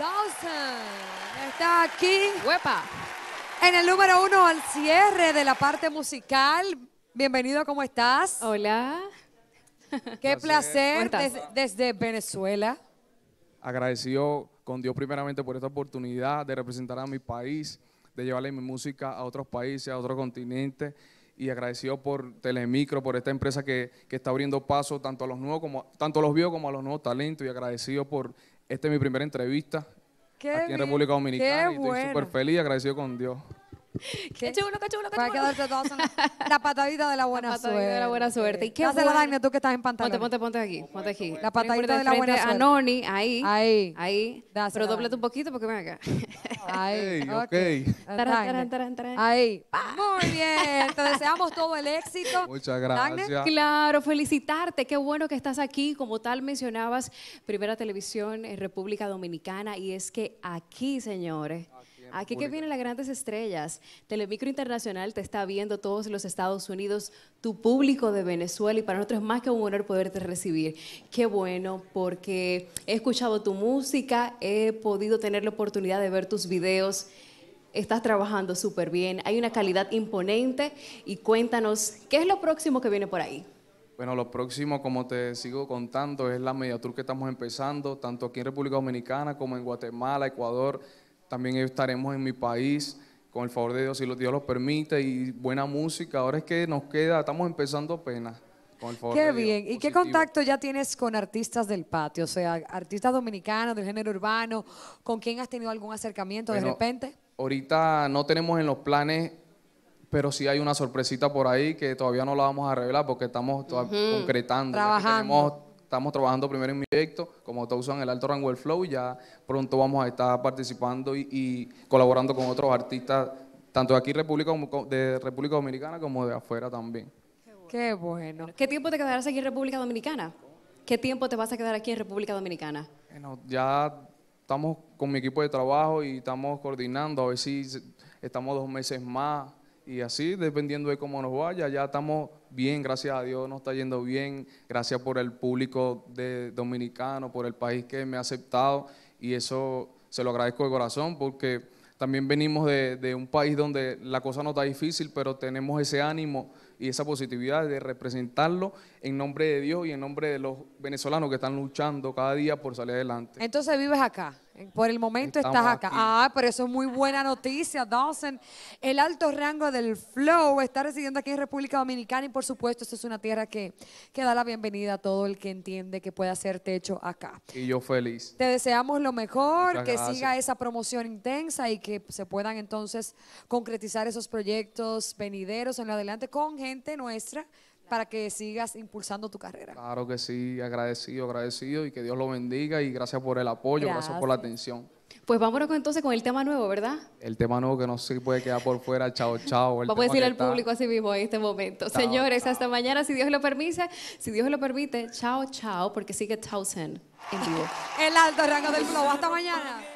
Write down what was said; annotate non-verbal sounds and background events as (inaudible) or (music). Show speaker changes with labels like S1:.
S1: Dawson está aquí. ¡Huepa! En el número uno al cierre de la parte musical. Bienvenido, ¿cómo estás? Hola. Qué placer, desde, Venezuela.
S2: Agradecido con Dios primeramente por esta oportunidad de representar a mi país, de llevarle mi música a otros países, a otros continentes y agradecido por Telemicro, por esta empresa que, está abriendo paso tanto a los nuevos como tanto a los viejos como a los nuevos talentos y agradecido por esta es mi primera entrevista
S1: aquí en República Dominicana y estoy súper
S2: feliz y agradecido con Dios.
S1: (laughs) Qué chulo, qué chulo, qué chulo. quedarse todas la, patadita de la (laughs) buena la patadita suerte. de la buena suerte. ¿Y qué Dásela, la Dagne tú que estás en pantalla. Ponte, ponte, ponte aquí, ponte aquí. La patadita de, la buena suerte. Anoni,
S3: ahí. Ahí. Ahí. Dásela, Pero doblate un poquito porque ven acá. (laughs) Ahí.
S2: Ok. okay.
S1: entra entra ahí. Muy bien. Te deseamos todo el éxito.
S2: Muchas gracias.
S3: Claro, felicitarte. Qué bueno que estás aquí. Como tal mencionabas, Primera Televisión República Dominicana. Y es que aquí, señores. Aquí que vienen las grandes estrellas. Telemicro Internacional te está viendo todos los Estados Unidos, tu público de Venezuela, y para nosotros es más que un honor poderte recibir. Qué bueno, porque he escuchado tu música, he podido tener la oportunidad de ver tus videos. Estás trabajando súper bien, hay una calidad imponente y cuéntanos, ¿qué es lo próximo que viene por ahí?
S2: Bueno, lo próximo, como te sigo contando, es la Media Tour que estamos empezando, tanto aquí en República Dominicana como en Guatemala, Ecuador, también estaremos en mi país, con el favor de Dios, si Dios los permite, y buena música. Ahora es que nos queda, estamos empezando apenas. Con el favor qué bien. ¿Y qué contacto
S1: ya tienes con artistas del patio? O sea, artistas dominicanos del género urbano, ¿con quién has tenido algún acercamiento de repente?
S2: Ahorita no tenemos en los planes pero sí hay una sorpresita por ahí que todavía no la vamos a revelar porque estamos concretando. Trabajando. Estamos trabajando primero en mi proyecto, como todos usan el Alto Rango del Flow, ya pronto vamos a estar participando y, colaborando con otros artistas, tanto de aquí República, de República Dominicana como de afuera también.
S1: Qué
S3: bueno. ¿Qué tiempo te quedarás aquí en República Dominicana? ¿Qué tiempo te vas a quedar aquí en República Dominicana?
S2: Bueno, ya estamos con mi equipo de trabajo y estamos coordinando, a ver si estamos dos meses más y así, dependiendo de cómo nos vaya, ya estamos bien, gracias a Dios nos está yendo bien, gracias por el público de dominicano, por el país que me ha aceptado y eso se lo agradezco de corazón porque también venimos de, de un país donde la cosa no está difícil, pero tenemos ese ánimo y esa positividad de representarlo en nombre de Dios y en nombre de los venezolanos que están luchando cada día por salir
S1: adelante. Entonces vives acá. Por el momento estás acá. Ah, pero eso es muy buena noticia, Dawson. El alto rango del Flow está residiendo aquí en República Dominicana y por supuesto esta es una tierra que, que da la bienvenida a todo el que entiende que puede hacer techo acá.
S2: Y yo feliz.
S1: Te deseamos lo mejor, que siga esa promoción intensa y que se puedan entonces concretizar esos proyectos venideros en lo adelante con gente nuestra para que sigas impulsando tu carrera.
S2: Claro que sí, agradecido, agradecido y que Dios lo bendiga y gracias por el apoyo, gracias, por la atención.
S3: Pues vámonos entonces con el tema nuevo, ¿verdad?
S2: El tema nuevo que no se puede quedar por fuera, chao, chao. El Vamos a decirle al público
S3: así mismo en este momento. Señores, hasta mañana, si Dios lo permite, si Dios lo permite, chao, chao, porque sigue Towson en vivo. (laughs) el alto
S2: rango del flow,
S3: hasta mañana.